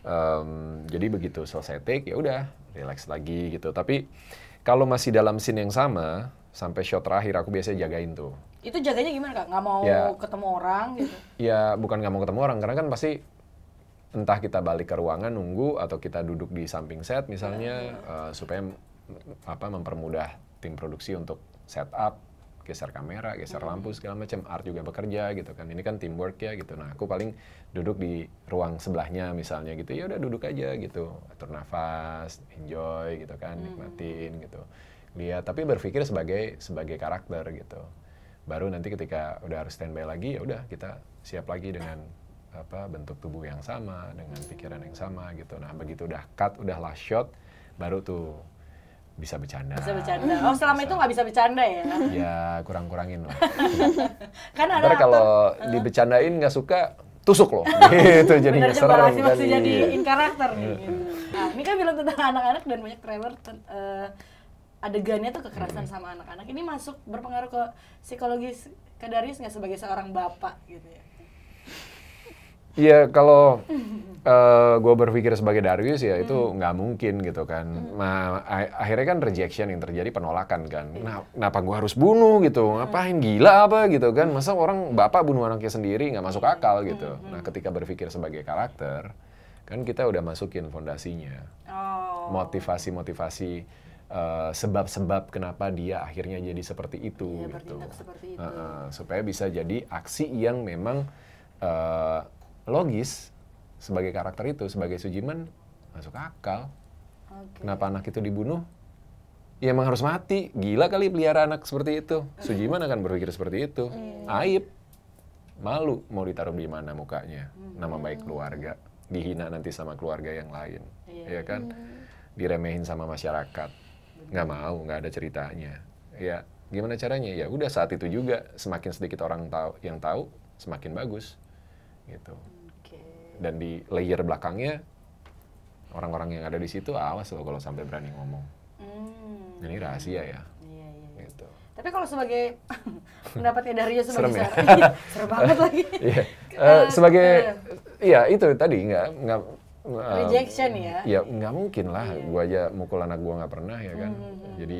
Um, jadi begitu selesai take ya udah relax lagi gitu. Tapi kalau masih dalam scene yang sama sampai shot terakhir aku biasanya jagain tuh. Itu jaganya gimana kak? Nggak mau ya, ketemu orang gitu? Ya bukan nggak mau ketemu orang karena kan pasti entah kita balik ke ruangan nunggu atau kita duduk di samping set misalnya ya, ya. Uh, supaya apa mempermudah tim produksi untuk setup, geser kamera, geser hmm. lampu segala macam. Art juga bekerja gitu kan. Ini kan teamwork ya gitu. Nah, aku paling duduk di ruang sebelahnya misalnya gitu. Ya udah duduk aja gitu. Atur nafas, enjoy gitu kan, hmm. nikmatin gitu. Lihat tapi berpikir sebagai sebagai karakter gitu. Baru nanti ketika udah harus standby lagi ya udah kita siap lagi dengan apa bentuk tubuh yang sama, dengan pikiran yang sama gitu. Nah, begitu udah cut, udah last shot, baru tuh bisa bercanda. Bisa bercanda. Oh, selama bisa. itu nggak bisa bercanda ya? ya, kurang-kurangin lah. kan ada kalau uh. dibecandain nggak suka, tusuk loh. gitu, jadi Bener serem kan. Masih jadi in karakter nih. Iya. Gitu. Nah, ini kan film tentang anak-anak dan banyak trailer uh, eh, adegannya tuh kekerasan hmm. sama anak-anak. Ini masuk berpengaruh ke psikologis Kadarius nggak sebagai seorang bapak gitu ya? Iya kalau uh, eh, gue berpikir sebagai Darius ya itu hmm. nggak hmm. mungkin gitu kan. Hmm. Nah, akhirnya kan rejection yang terjadi penolakan kan. Iya. Nah, kenapa gue harus bunuh gitu? Hmm. Ngapain gila apa gitu kan? Masa orang bapak bunuh anaknya sendiri nggak masuk hmm. akal gitu. Nah ketika berpikir sebagai karakter kan kita udah masukin fondasinya, oh. motivasi-motivasi eh, sebab-sebab uh, sebab kenapa dia akhirnya jadi seperti itu ya, gitu, seperti itu. Uh, uh, supaya bisa jadi aksi yang memang uh, logis sebagai karakter itu sebagai Sujiman masuk akal okay. kenapa anak itu dibunuh ya emang harus mati gila kali pelihara anak seperti itu Sujiman akan berpikir seperti itu iya. aib malu mau ditaruh di mana mukanya hmm. nama baik keluarga dihina nanti sama keluarga yang lain yeah. Iya kan diremehin sama masyarakat nggak mau nggak ada ceritanya ya gimana caranya ya udah saat itu juga semakin sedikit orang tahu yang tahu semakin bagus gitu dan di layer belakangnya orang-orang yang ada di situ awas loh kalau sampai berani ngomong. Hmm. Ini rahasia ya. Iya, iya. iya. Gitu. Tapi kalau sebagai pendapatnya dari sebagai serem, ya? Iya, serem banget lagi. yeah. Iya. Uh, sebagai iya itu tadi nggak nggak eh, rejection ya. Ya nggak mungkin lah, yeah. gua aja mukul anak gua nggak pernah ya kan. Mm -hmm. Jadi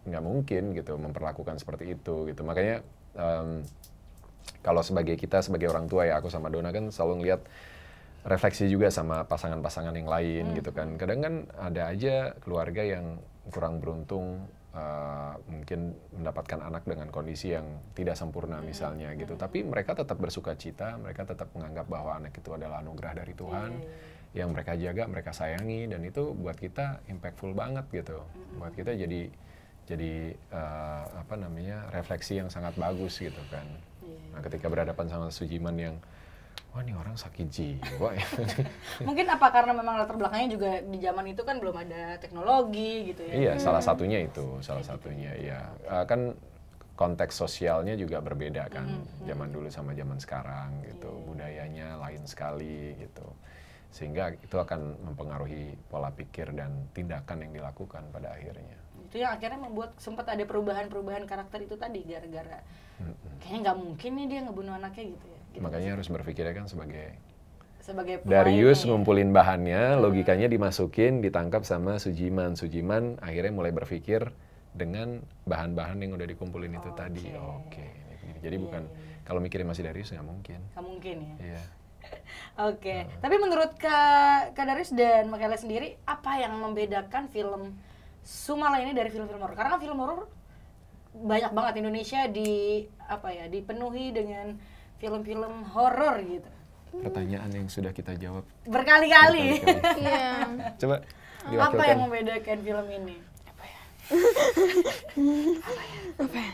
nggak mungkin gitu memperlakukan seperti itu gitu. Makanya um, kalau sebagai kita sebagai orang tua ya aku sama Dona kan selalu ngeliat refleksi juga sama pasangan-pasangan yang lain hmm. gitu kan. Kadang kan ada aja keluarga yang kurang beruntung uh, mungkin mendapatkan anak dengan kondisi yang tidak sempurna hmm, misalnya hmm. gitu. Tapi mereka tetap bersuka cita, mereka tetap menganggap bahwa anak itu adalah anugerah dari Tuhan Hmm yang mereka jaga, mereka sayangi dan itu buat kita impactful banget gitu. Hmm. Buat kita jadi jadi uh, apa namanya refleksi yang sangat bagus gitu kan. Iya. Nah ketika berhadapan sama Sujiman yang wah ini orang sakit jiwa ya. Mungkin apa karena memang latar belakangnya juga di zaman itu kan belum ada teknologi gitu ya. Iya, hmm. salah satunya itu, salah gitu. satunya ya kan konteks sosialnya juga berbeda kan hmm, hmm zaman dulu sama zaman sekarang gitu Hmm. budayanya lain sekali gitu sehingga itu akan mempengaruhi pola pikir dan tindakan yang dilakukan pada akhirnya itu yang akhirnya membuat sempat ada perubahan-perubahan karakter itu tadi gara-gara hmm kayaknya nggak mungkin nih dia ngebunuh anaknya gitu ya Gitu. Makanya harus berpikirnya kan sebagai sebagai Darius ya. ngumpulin bahannya, hmm. logikanya dimasukin, ditangkap sama Sujiman. Sujiman akhirnya mulai berpikir dengan bahan-bahan yang udah dikumpulin itu okay. tadi. Oke. Okay. Jadi yeah. bukan iya, iya. kalau mikirnya masih Darius nggak mungkin. Nggak mungkin ya. Yeah. Oke, okay. uh. tapi menurut Kak, Kak Darius dan Makela sendiri, apa yang membedakan film Sumala ini dari film-film horor? Karena film horor banyak banget Indonesia di apa ya dipenuhi dengan film-film horor gitu? Pertanyaan yang sudah kita jawab berkali-kali. Berkali iya. Coba Apa yang membedakan film ini? Apa ya? Apa ya? Apa ya?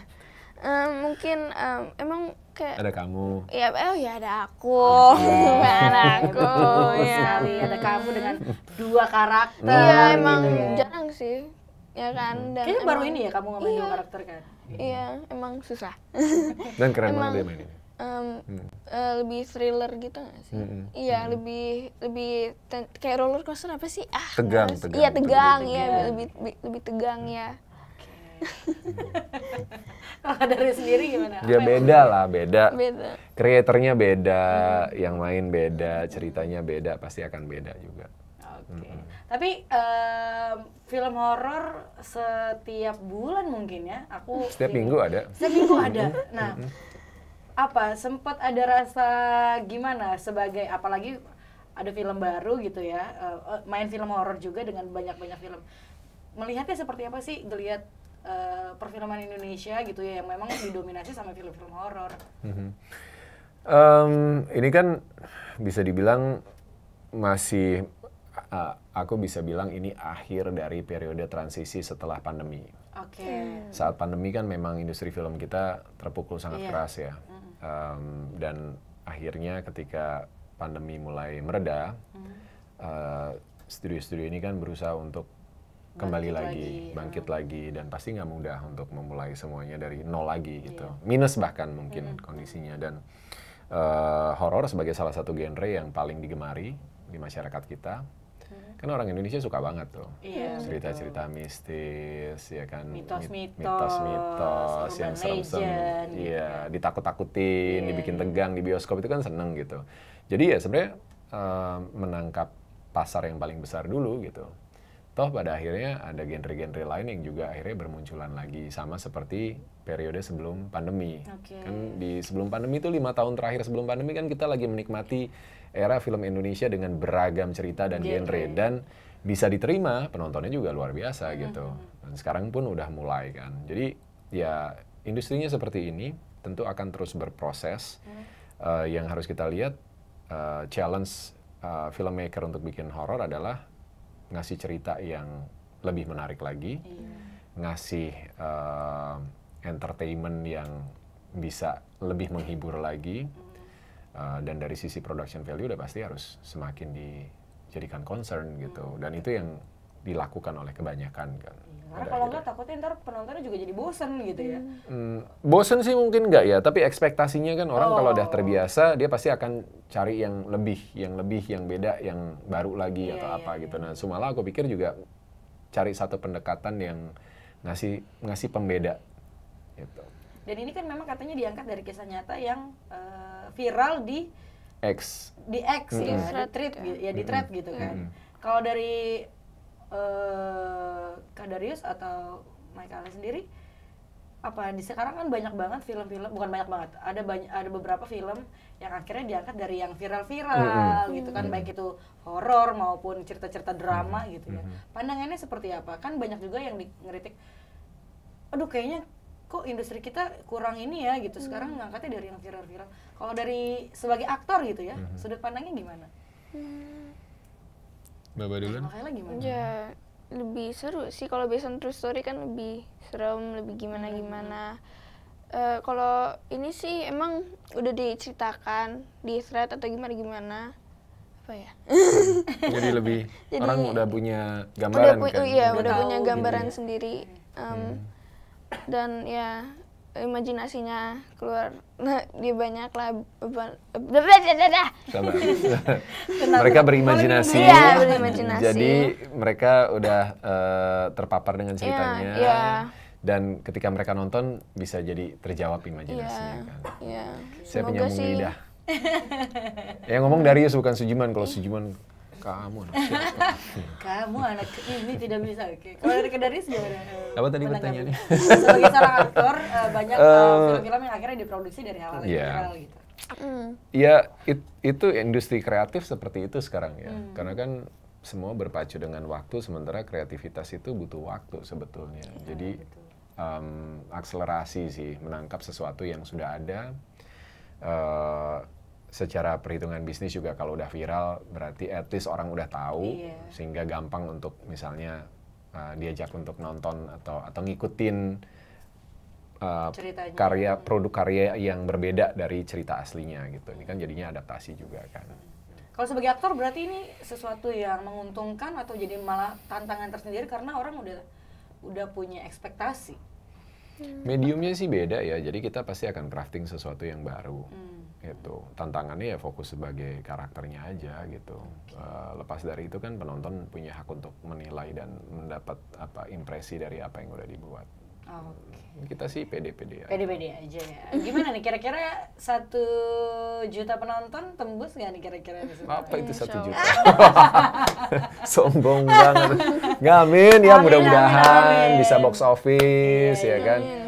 Um, mungkin um, emang kayak ada kamu ya oh ya ada aku ada oh, iya. aku ya ada kamu dengan dua karakter iya gitu emang ya. jarang sih ya kan dan kayaknya baru ini ya kamu ngomongin iya, dua karakter kan iya emang susah dan keren banget dia ini uh, lebih thriller gitu gak sih? Iya, mm -hmm. lebih lebih kayak roller coaster apa sih? Ah, tegang, tegang. Iya, tegang, iya, tegang ya, lebih lebih, lebih tegang ya. Kalau dari sendiri gimana? Ya beda lah, beda. Beda. Kreatornya beda, hmm. yang main beda, ceritanya beda, pasti akan beda juga. Oke. Okay. Mm -hmm. Tapi um, film horor setiap bulan mungkin ya, aku Setiap minggu ada. Setiap minggu ada. Nah, mm -hmm apa sempat ada rasa gimana sebagai apalagi ada film baru gitu ya eh, eh, main film horor juga dengan banyak banyak film melihatnya seperti apa sih dilihat uh, eh, perfilman Indonesia gitu ya yang memang didominasi sama film-film horor mm -hmm. um, ini kan bisa dibilang masih uh, aku bisa bilang ini akhir dari periode transisi setelah pandemi. Oke. Okay. Saat pandemi kan memang industri film kita terpukul sangat yeah. keras ya. Mm um, dan akhirnya ketika pandemi mulai mereda eh, studio-studio uh, ini kan berusaha untuk kembali lagi, lagi ya. bangkit ya. lagi dan pasti nggak mudah untuk memulai semuanya dari nol lagi iya. gitu yeah. minus bahkan mungkin yeah. kondisinya dan uh, horor sebagai salah satu genre yang paling digemari di masyarakat kita Kan orang Indonesia suka banget tuh iya, cerita-cerita mistis, ya kan mitos-mitos, mitos yang serem-serem, gitu iya gitu ditakut-takutin, yeah. dibikin tegang di bioskop itu kan seneng gitu. Jadi ya sebenarnya uh, menangkap pasar yang paling besar dulu gitu toh pada akhirnya ada genre-genre lain yang juga akhirnya bermunculan lagi sama seperti periode sebelum pandemi okay. kan di sebelum pandemi itu lima tahun terakhir sebelum pandemi kan kita lagi menikmati era film Indonesia dengan beragam cerita dan genre, genre dan bisa diterima penontonnya juga luar biasa gitu hmm. dan sekarang pun udah mulai kan jadi ya industrinya seperti ini tentu akan terus berproses uh, yang harus kita lihat uh, challenge uh, filmmaker untuk bikin horor adalah ngasih cerita yang lebih menarik lagi, iya. ngasih uh, entertainment yang bisa lebih menghibur lagi, uh, dan dari sisi production value udah pasti harus semakin dijadikan concern gitu, dan itu yang dilakukan oleh kebanyakan kan. Karena kalau gitu. nggak takutnya ntar penontonnya juga jadi bosen gitu ya. Hmm, bosen sih mungkin nggak ya, tapi ekspektasinya kan orang oh. kalau udah oh. terbiasa dia pasti akan cari yang lebih, yang lebih, yang beda, yang baru lagi yeah, atau yeah, apa yeah. gitu. Nah, Sumala aku pikir juga cari satu pendekatan yang ngasih ngasih pembeda gitu. Dan ini kan memang katanya diangkat dari kisah nyata yang uh, viral di X. Di X mm -hmm. ya, di thread ya di ya. thread mm -hmm. gitu kan. Mm -hmm. Kalau dari uh, eh, Kadarius atau Michael sendiri apa di sekarang kan banyak banget film-film bukan banyak banget ada banyak ada beberapa film yang akhirnya diangkat dari yang viral-viral mm -hmm. gitu kan mm -hmm. baik itu horor maupun cerita-cerita drama mm -hmm. gitu ya pandangannya seperti apa kan banyak juga yang ngeritik aduh kayaknya kok industri kita kurang ini ya gitu sekarang mm. ngangkatnya dari yang viral-viral kalau dari sebagai aktor gitu ya mm -hmm. sudut pandangnya gimana hmm, Bapak duluan? Makanya gimana? Ya, lebih seru sih kalau based on true story kan lebih serem, lebih gimana-gimana. Uh, hmm. eh, kalau ini sih emang udah diceritakan di thread atau gimana-gimana apa ya jadi lebih jadi, orang udah punya gambaran udah pu kan iya udah, udah punya gambaran gitu. sendiri um, hmm. dan ya imajinasinya keluar Nah, di banyak lab mereka berimajinasi ya, jadi mereka udah uh, terpapar dengan iya, ceritanya ya, ya. dan ketika mereka nonton bisa jadi terjawab imajinasinya ya, kan ya. saya punya sih. lidah yang ngomong Darius bukan Sujiman kalau Sujiman kamu anak kamu anak ini tidak bisa oke kalau dari kedaris gimana apa tadi pertanyaannya sebagai seorang aktor eh, banyak eh, eh, film-film yang akhirnya diproduksi dari hal ya. yeah. itu industri kreatif seperti itu sekarang ya. Hmm. Karena kan semua berpacu dengan waktu, sementara kreativitas itu butuh waktu sebetulnya. Iya, Jadi um, akselerasi sih, menangkap sesuatu yang sudah ada, uh, secara perhitungan bisnis juga kalau udah viral berarti at least orang udah tahu iya. sehingga gampang untuk misalnya uh, diajak untuk nonton atau atau ngikutin uh, karya hmm. produk karya yang berbeda dari cerita aslinya gitu. Ini kan jadinya adaptasi juga kan. Kalau sebagai aktor berarti ini sesuatu yang menguntungkan atau jadi malah tantangan tersendiri karena orang udah udah punya ekspektasi. Hmm. Mediumnya sih beda ya. Jadi kita pasti akan crafting sesuatu yang baru. Hmm gitu tantangannya ya fokus sebagai karakternya aja gitu uh, lepas dari itu kan penonton punya hak untuk menilai dan mendapat apa impresi dari apa yang udah dibuat okay. kita sih pede-pede aja pede-pede aja ya gimana nih kira-kira satu juta penonton tembus nggak nih kira-kira apa itu satu juta sombong banget ngamin ya mudah-mudahan bisa box office amin, iya, ya iya, kan amin. Iya.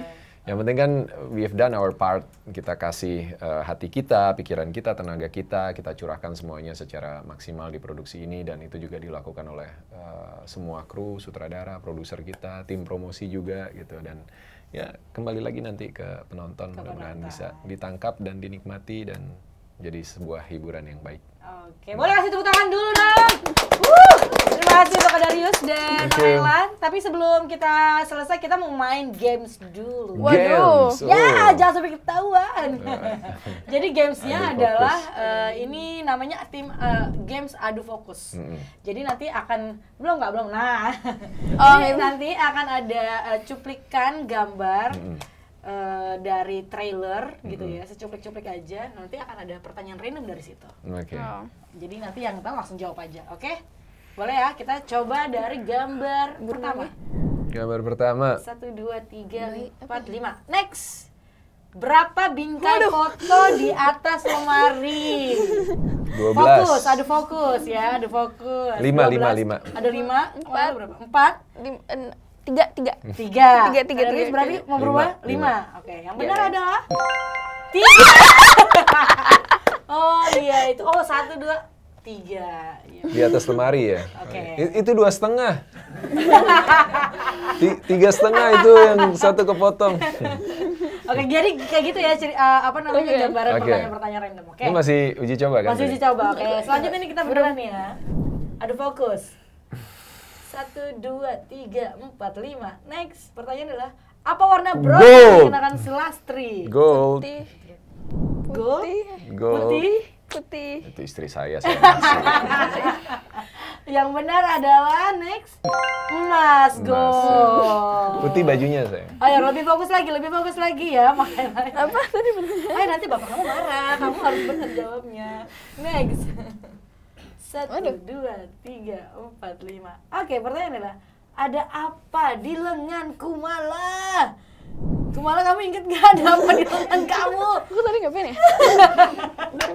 Yang penting kan we've done our part. Kita kasih uh, hati kita, pikiran kita, tenaga kita, kita curahkan semuanya secara maksimal di produksi ini dan itu juga dilakukan oleh uh, semua kru, sutradara, produser kita, tim promosi juga gitu dan ya kembali lagi nanti ke penonton mudah-mudahan bisa ditangkap dan dinikmati dan jadi sebuah hiburan yang baik. Oke, boleh kasih tepuk tangan dulu dong. Terima kasih untuk Darius dan Naila. Tapi sebelum kita selesai, kita mau main games dulu. Waduh. Games. Ya, oh. Ya, jangan sampai ketahuan. Nah. Jadi gamesnya adalah eh, ini namanya tim eh, games adu fokus. Jadi nanti akan belum nggak belum. Nah, oh, nanti akan ada eh, cuplikan gambar. Uh, dari trailer mm -hmm. gitu ya, secuplik-cuplik aja. Nanti akan ada pertanyaan random dari situ. Oke. Okay. Oh. Jadi nanti yang tahu langsung jawab aja, oke? Okay? Boleh ya, kita coba dari gambar pertama. Gambar pertama. Satu, dua, tiga, empat, lima. Next. Berapa bingkai Waduh. foto di atas lemari? 12. Fokus, ada fokus ya, ada fokus. lima lima 5. Ada lima empat empat 4, tiga tiga tiga tiga tiga tiga berarti mau berubah lima oke yang iya, benar yeah. adalah tiga oh iya itu oh satu dua tiga ya. di atas lemari ya okay. It, itu dua setengah tiga setengah itu yang satu kepotong oke okay, jadi kayak gitu ya ciri, uh, apa namanya okay. gambaran okay. pertanyaan-pertanyaan random oke okay. masih uji coba kan masih uji coba oke okay. selanjutnya ini kita berani nih ya ada fokus satu dua tiga empat lima next pertanyaan adalah apa warna brown yang dikenakan selastri gold putih putih gold putih putih. Itu istri saya, saya Yang benar adalah next emas, go. Putih bajunya saya. Ayo lebih fokus lagi, lebih fokus lagi ya makanya. Apa tadi benar? Ayo nanti bapak kamu marah, kamu harus benar jawabnya. Next. Satu, Aduh. dua, tiga, empat, lima. Oke, pertanyaan adalah ada apa di lenganku malah? Kemalah kamu inget gak ada apa di tangan kamu? Aku tadi ngapain ya? Kan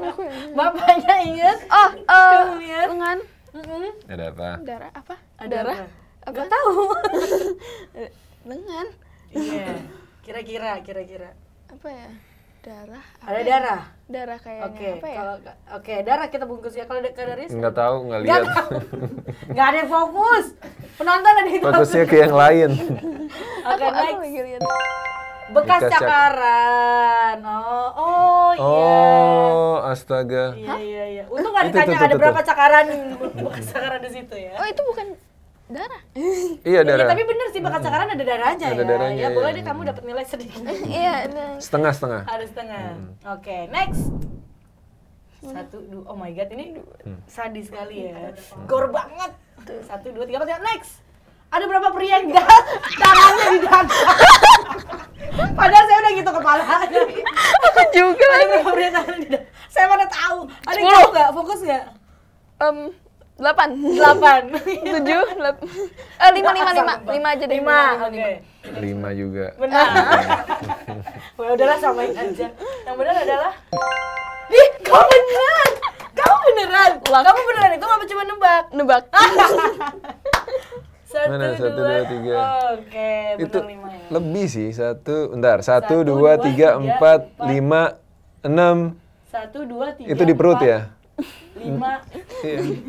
Bapaknya inget? Oh, uh, eh, lengan. Mm -hmm. Ada apa? Darah apa? Ada Darah? Apa? Gak tahu. lengan. Iya. Kira-kira, kira-kira. Apa ya? darah ada ya? darah darah kayaknya okay. apa ya oke okay. darah kita bungkus ya kalau ada Rizky nggak tahu nggak lihat nggak ada fokus penonton ada itu fokusnya ke yang lain oke okay, next bekas, bekas cakaran oh oh iya oh astaga iya iya iya untung nggak ditanya ada berapa cakaran bekas cakaran di situ ya oh itu bukan darah. Iya, iya darah. Ya, tapi bener sih bakat sekarang ada darah aja ada ya. Darahnya, ya boleh iya. deh kamu dapat nilai sedikit. Iya. setengah setengah. Harus setengah. Hmm. Oke okay, next. Satu dua oh my god ini hmm. sadis sekali ya. Gor banget. Satu dua tiga empat next. Ada berapa pria yang gak tangannya di dada? Padahal saya udah gitu kepala, Aku juga. Ada berapa pria tangannya di dada? Saya mana tahu. Ada yang nggak? Fokus nggak? Um, delapan delapan tujuh eh lima lima lima lima aja deh lima lima lima juga benar well, udahlah samain aja yang benar adalah ih kau beneran kau beneran Lak. kamu beneran itu apa cuma nebak nebak satu, Mana? Satu, dua, dua tiga. Oke, itu lima ya. lebih sih. Satu, ntar Satu, satu dua, dua, tiga, tiga empat, empat, lima, enam. Satu, dua, tiga. Itu di perut empat. ya? lima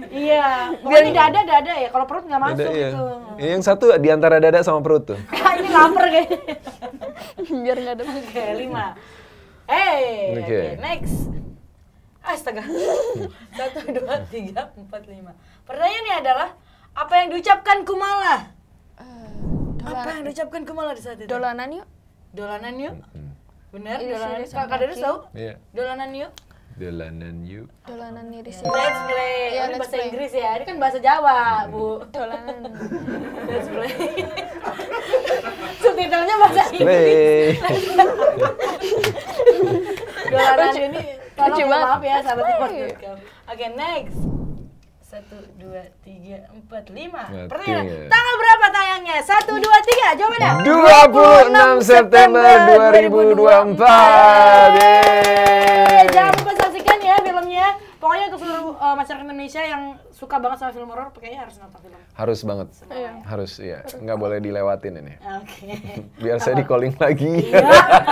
iya biar pokoknya dada dada ya kalau perut nggak masuk dada, iya. gitu iya, yang satu di antara dada sama perut tuh ini lapar kayaknya biar nggak ada oke lima hey eh, okay. okay, next astaga satu dua tiga empat lima pertanyaannya adalah apa yang diucapkan Kumala uh, apa yang diucapkan Kumala di saat itu dolanan yuk dolanan yuk bener iya, dolanan kak dari tahu Iya. dolanan yuk Dolanan yuk. Dolanan nih di sini. Let's play. Ya, ini bahasa play. Inggris ya. Ini kan bahasa Jawa, hmm. Bu. Dolanan. let's play. Subtitlenya bahasa let's Inggris. Dolanan ini tolong Cuma. maaf ya sahabat support.com. Oke, next. Satu, dua, tiga, empat, lima. Pertanyaan. Tanggal berapa tayangnya? Satu, dua, tiga. Ya? dua puluh enam September dua 2024. 2024. Yeay. Jangan lupa ya Pokoknya ke seluruh uh, masyarakat Indonesia yang suka banget sama film horor, kayaknya harus nonton film. Harus banget. Iya. Harus, iya. Nggak boleh dilewatin ini. Oke. Okay. Biar saya di calling lagi. Iya.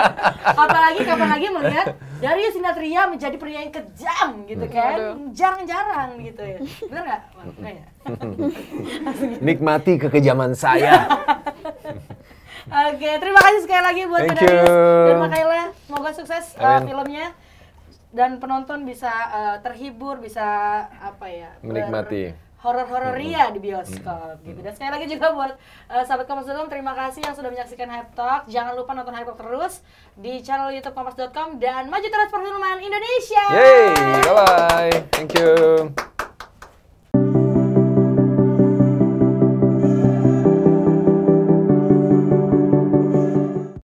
Apalagi kapan lagi melihat dari Sinatria menjadi pria yang kejam gitu hmm. kan. Jarang-jarang gitu ya. Bener nggak? Hmm. Nikmati kekejaman saya. Oke, okay, terima kasih sekali lagi buat Thank dan Makaila. Semoga sukses uh, filmnya dan penonton bisa uh, terhibur, bisa apa ya? Menikmati. Horor-horor ria hmm. di bioskop hmm. gitu. Dan sekali lagi juga buat uh, sahabat Kompas kompas.com terima kasih yang sudah menyaksikan Hype Talk. Jangan lupa nonton Hype Talk terus di channel YouTube kompas.com dan maju terus perfilman Indonesia. Yeay, bye bye. Thank you.